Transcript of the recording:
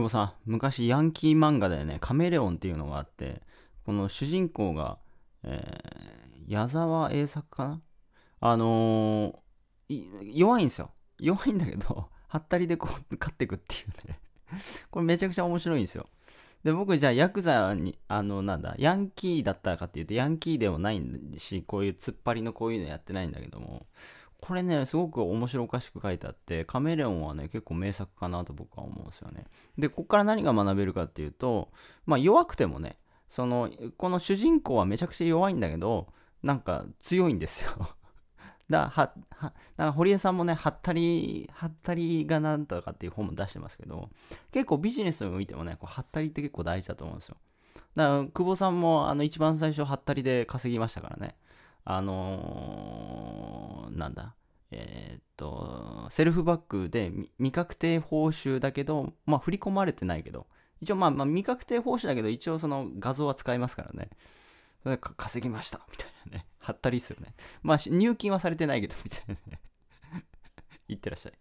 久保さん、昔ヤンキー漫画だよね、カメレオンっていうのがあって、この主人公が、えー、矢沢栄作かなあのー、弱いんですよ。弱いんだけど、はったりでこう、勝ってくっていうね これめちゃくちゃ面白いんですよ。で、僕じゃあヤクザに、あの、なんだ、ヤンキーだったかっていうと、ヤンキーでもないし、こういう突っ張りのこういうのやってないんだけども、これね、すごく面白おかしく書いてあって、カメレオンはね、結構名作かなと僕は思うんですよね。で、ここから何が学べるかっていうと、まあ弱くてもね、その、この主人公はめちゃくちゃ弱いんだけど、なんか強いんですよだははなんか堀江さんもね、はったり、はったりがなんかっていう本も出してますけど、結構ビジネスにおいてもね、こうはったりって結構大事だと思うんですよ。だから、久保さんもあの一番最初、はったりで稼ぎましたからね。あのーなんだ、えー、っと、セルフバックで未確定報酬だけど、まあ、振り込まれてないけど、一応、まあ、まあ、未確定報酬だけど、一応その画像は使いますからね。それ稼ぎました、みたいなね。貼 ったりっすよね。まあ、入金はされてないけど、みたいなね。い ってらっしゃい。